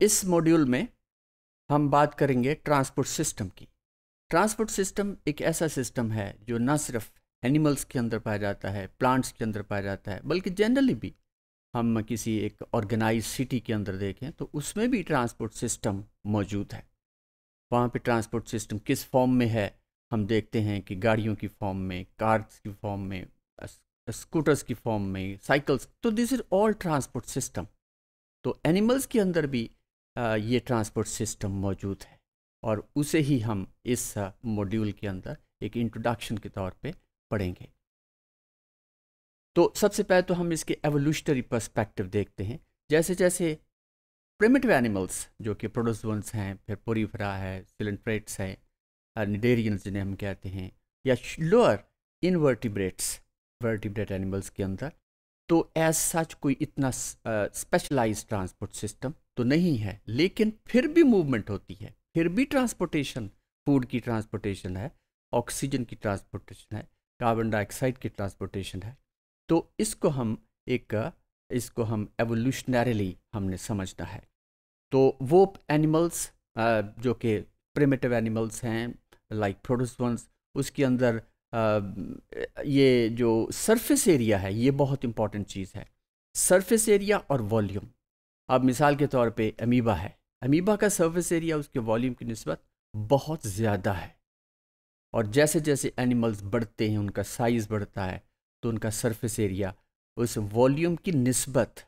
इस मॉड्यूल में हम बात करेंगे ट्रांसपोर्ट सिस्टम की ट्रांसपोर्ट सिस्टम एक ऐसा सिस्टम है जो ना सिर्फ एनिमल्स के अंदर पाया जाता है प्लांट्स के अंदर पाया जाता है बल्कि जनरली भी हम किसी एक ऑर्गेनाइज सिटी के अंदर देखें तो उसमें भी ट्रांसपोर्ट सिस्टम मौजूद है वहाँ पे ट्रांसपोर्ट सिस्टम किस फॉर्म में है हम देखते हैं कि गाड़ियों की फॉर्म में कार्स की फॉर्म में स्कूटर्स की फॉर्म में साइकिल्स तो this is all transport system तो एनिमल्स के अंदर भी ये ट्रांसपोर्ट सिस्टम मौजूद है और उसे ही हम इस मॉड्यूल के अंदर एक इंट्रोडक्शन के तौर पे पढ़ेंगे तो सबसे पहले तो हम इसके एवोल्यूशनरी पर्सपेक्टिव देखते हैं जैसे जैसे प्रिमिटिव एनिमल्स जो कि प्रोडोजोन्स हैं फिर पोरीफरा है सिलेंट्रेट्स हैं निडेरियंस जिन्हें हम कहते हैं या लोअर इनवर्टिब्रेट्स वर्टिब्रेट एनिमल्स के अंदर तो एज सच कोई इतना स्पेशलाइज ट्रांसपोर्ट सिस्टम तो नहीं है लेकिन फिर भी मूवमेंट होती है फिर भी ट्रांसपोर्टेशन फूड की ट्रांसपोर्टेशन है ऑक्सीजन की ट्रांसपोर्टेशन है कार्बन डाइऑक्साइड की ट्रांसपोर्टेशन है तो इसको हम एक इसको हम एवोल्यूशनरीली हमने समझना है तो वो एनिमल्स जो कि प्रिमेटिव एनिमल्स हैं लाइक प्रोडोसवंस उसके अंदर ये जो सरफेस एरिया है ये बहुत इंपॉर्टेंट चीज़ है सरफेस एरिया और वॉल्यूम अब मिसाल के तौर पे अमीबा है अमीबा का सर्फेस एरिया उसके वॉल्यूम की नस्बत बहुत ज़्यादा है और जैसे जैसे एनिमल्स बढ़ते हैं उनका साइज़ बढ़ता है तो उनका सरफेस एरिया उस वॉल्यूम की नस्बत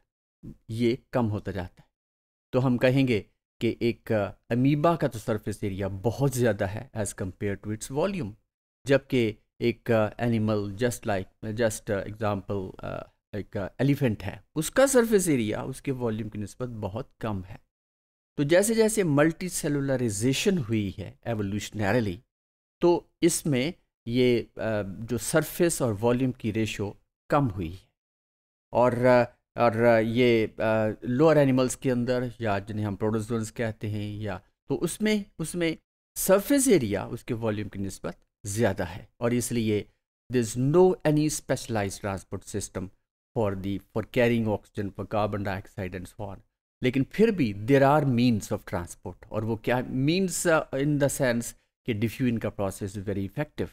ये कम होता जाता है तो हम कहेंगे कि एक अमीबा का तो सरफेस एरिया बहुत ज़्यादा है as compare to its volume जबकि एक animal just like just example एक एलिफेंट है उसका सरफेस एरिया उसके वॉल्यूम की नस्बत बहुत कम है तो जैसे जैसे मल्टी सेलुलराइजेशन हुई है एवोल्यूशनरली तो इसमें ये जो सरफेस और वॉल्यूम की रेशो कम हुई है और और ये लोअर एनिमल्स के अंदर या जिन्हें हम प्रोडोजोन्स कहते हैं या तो उसमें उसमें सरफेस एरिया उसके वॉल्यूम की नस्बत ज़्यादा है और इसलिए there is no any specialise transport system for the for carrying oxygen for carbon dioxide and so on लेकिन फिर भी there are means of transport और वो क्या मीन्स इन द सेंस कि डिफ्यूजन का process is very effective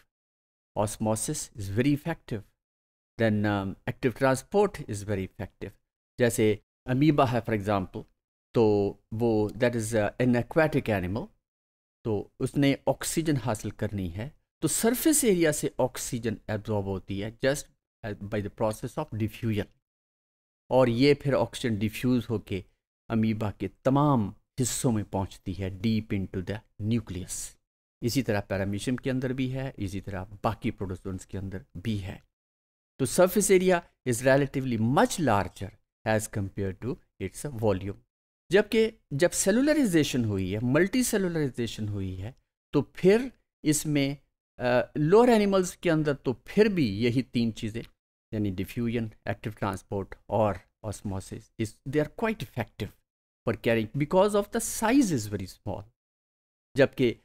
osmosis is very effective then active transport is very effective जैसे amoeba है फॉर एग्ज़ाम्पल तो वो that is an aquatic animal तो उसने ऑक्सीजन हासिल करनी है तो सरफेस एरिया से ऑक्सीजन एब्जॉर्ब होती है just by the process of diffusion और ये फिर ऑक्सीजन डिफ्यूज़ होके अमीबा के तमाम हिस्सों में पहुंचती है डीप इनटू द न्यूक्लियस इसी तरह पैरामीशियम के अंदर भी है इसी तरह बाकी प्रोडोसोन्स के अंदर भी है तो surface area is relatively much larger as compare to its volume जबकि जब सेलुलराइजेशन हुई है मल्टी सेलुलराइजेशन हुई है तो फिर इसमें लोअर uh, एनिमल्स के अंदर तो फिर भी यही तीन चीज़ें यानी डिफ्यूजन एक्टिव ट्रांसपोर्ट और osmosis is they are quite effective for carrying because of the size is very small जबकि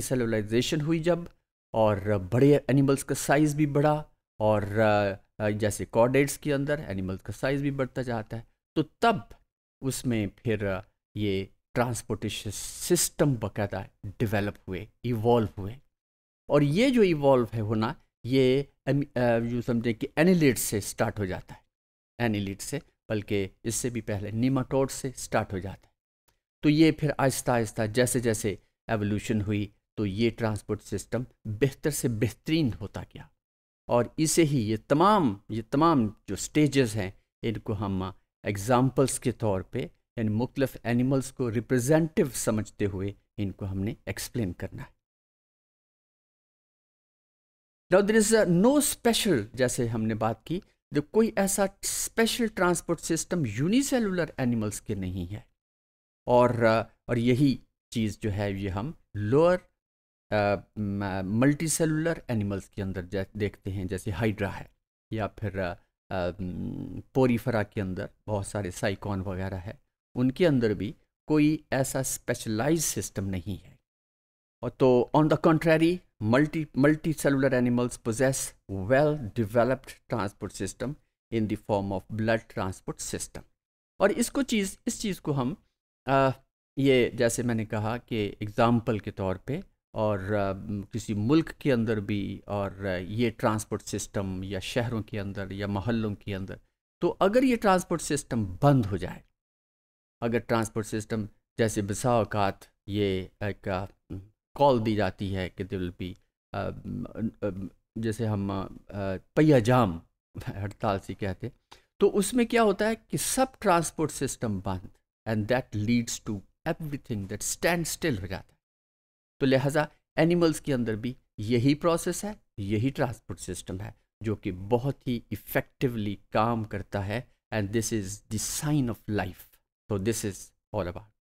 सेलुलाइजेशन हुई जब और बड़े एनिमल्स का साइज़ भी बढ़ा और जैसे कॉडेट्स के अंदर एनिमल्स का साइज़ भी बढ़ता जाता है तो तब उसमें फिर ये ट्रांसपोर्टेशन सिस्टम बकायदा डिवेलप हुए इवॉल्व हुए और ये जो इवॉल्व है होना ये यूँ समझें कि एनिलिट से स्टार्ट हो जाता है एनिलिट से बल्कि इससे भी पहले निमाटोड से स्टार्ट हो जाता है तो ये फिर आहिस्ता आहिस्ता जैसे जैसे एवोल्यूशन हुई तो ये ट्रांसपोर्ट सिस्टम बेहतर से बेहतरीन होता गया और इसे ही ये तमाम ये तमाम जो स्टेजेस हैं इनको हम एग्ज़ाम्पल्स के तौर पे यानी मुख्तफ एनिमल्स को रिप्रेजेंटिव समझते हुए इनको हमने एक्सप्लेन करना है now there is no special जैसे हमने बात की जो कोई ऐसा special transport system unicellular animals के नहीं है और और यही चीज़ जो है ये हम लोअर मल्टी सेलुलर एनिमल्स के अंदर देखते हैं जैसे हाइड्रा है या फिर पोरीफरा uh, um, के अंदर बहुत सारे साइकॉन वगैरह है उनके अंदर भी कोई ऐसा स्पेशलाइज सिस्टम नहीं है तो on the contrary multicellular animals possess well developed transport system in the form of blood transport system और इसको चीज़ इस चीज़ को हम आ, ये जैसे मैंने कहा कि एग्ज़ाम्पल के तौर पे और आ, किसी मुल्क के अंदर भी और ये ट्रांसपोर्ट सिस्टम या शहरों के अंदर या मोहल्लों के अंदर तो अगर ये ट्रांसपोर्ट सिस्टम बंद हो जाए अगर ट्रांसपोर्ट सिस्टम जैसे बसा अवकात ये एक कॉल दी जाती है कि दिल भी जैसे हम पहिया जाम हड़ताल से कहते हैं तो उसमें क्या होता है कि सब ट्रांसपोर्ट सिस्टम बंद and that leads to everything that stand still हो जाता है तो लिहाजा एनिमल्स के अंदर भी यही प्रोसेस है यही ट्रांसपोर्ट सिस्टम है जो कि बहुत ही इफ़ेक्टिवली काम करता है and this is the sign of life तो दिस इज़ ऑल अबाउट